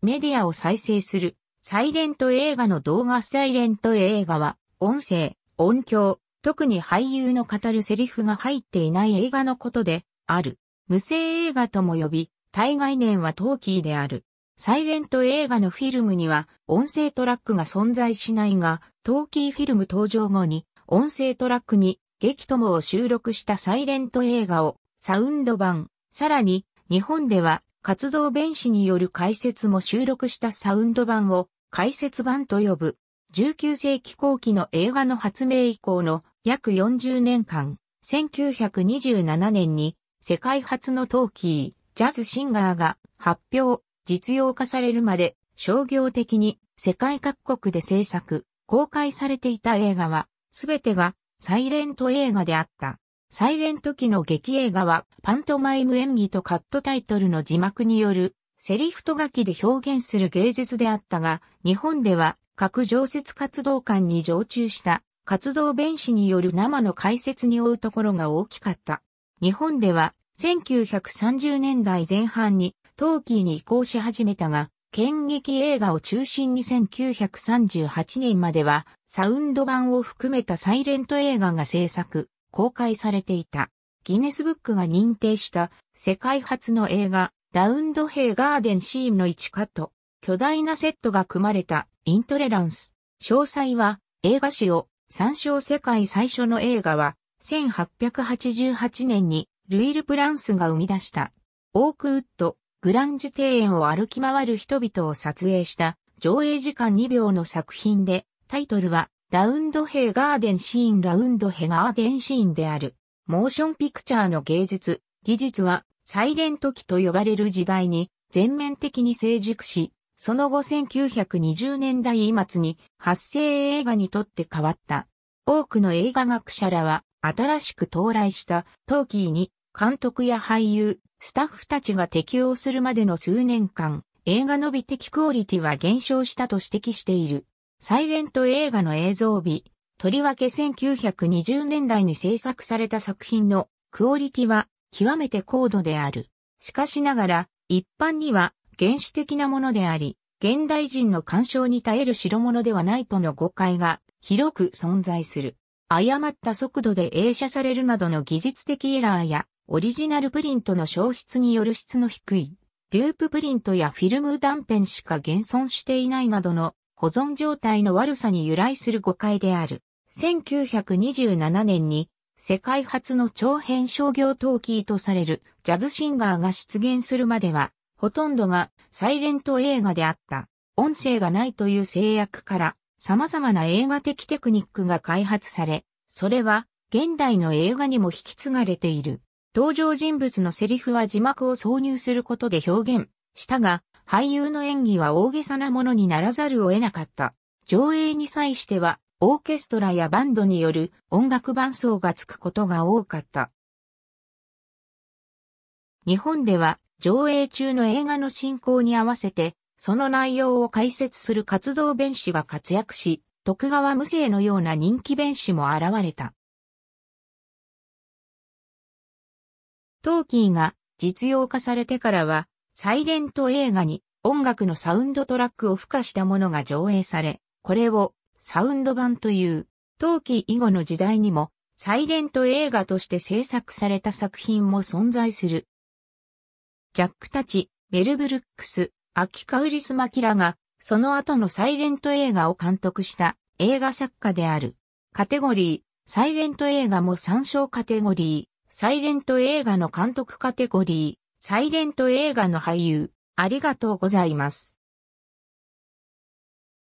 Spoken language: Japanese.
メディアを再生する、サイレント映画の動画サイレント映画は、音声、音響、特に俳優の語るセリフが入っていない映画のことで、ある。無声映画とも呼び、対概念はトーキーである。サイレント映画のフィルムには音声トラックが存在しないが、トーキーフィルム登場後に音声トラックに劇ともを収録したサイレント映画をサウンド版、さらに日本では活動弁士による解説も収録したサウンド版を解説版と呼ぶ。19世紀後期の映画の発明以降の約40年間、1927年に世界初のトーキー、ジャズシンガーが発表、実用化されるまで商業的に世界各国で制作、公開されていた映画は、すべてがサイレント映画であった。サイレント期の劇映画は、パントマイム演技とカットタイトルの字幕による、セリフと書きで表現する芸術であったが、日本では、各常設活動館に常駐した、活動弁士による生の解説に追うところが大きかった。日本では、1930年代前半に、トーキーに移行し始めたが、剣劇映画を中心に1938年までは、サウンド版を含めたサイレント映画が制作、公開されていた。ギネスブックが認定した世界初の映画、ラウンドヘイガーデンシームの一カット、巨大なセットが組まれたイントレランス。詳細は映画史を参照世界最初の映画は1888年にルイル・プランスが生み出した。オークウッド、グランジ庭園を歩き回る人々を撮影した上映時間2秒の作品でタイトルはラウンドヘイガーデンシーンラウンドヘガーデンシーンである。モーションピクチャーの芸術、技術はサイレント期と呼ばれる時代に全面的に成熟し、その後1920年代末に発生映画にとって変わった。多くの映画学者らは新しく到来したトーキーに監督や俳優、スタッフたちが適応するまでの数年間、映画の美的クオリティは減少したと指摘している。サイレント映画の映像美、とりわけ1920年代に制作された作品のクオリティは極めて高度である。しかしながら、一般には原始的なものであり、現代人の干渉に耐える代物ではないとの誤解が広く存在する。誤った速度で映写されるなどの技術的エラーや、オリジナルプリントの消失による質の低い、デューププリントやフィルム断片しか現存していないなどの保存状態の悪さに由来する誤解である。1927年に世界初の長編商業陶器とされるジャズシンガーが出現するまでは、ほとんどがサイレント映画であった。音声がないという制約から様々な映画的テクニックが開発され、それは現代の映画にも引き継がれている。登場人物のセリフは字幕を挿入することで表現したが、俳優の演技は大げさなものにならざるを得なかった。上映に際しては、オーケストラやバンドによる音楽伴奏がつくことが多かった。日本では、上映中の映画の進行に合わせて、その内容を解説する活動弁士が活躍し、徳川無生のような人気弁士も現れた。トーキーが実用化されてからは、サイレント映画に音楽のサウンドトラックを付加したものが上映され、これをサウンド版という、冬季以後の時代にもサイレント映画として制作された作品も存在する。ジャックたち、メル・ブルックス、アキカウリス・マキラが、その後のサイレント映画を監督した映画作家である。カテゴリー、サイレント映画も参照カテゴリー、サイレント映画の監督カテゴリー、サイレント映画の俳優、ありがとうございます。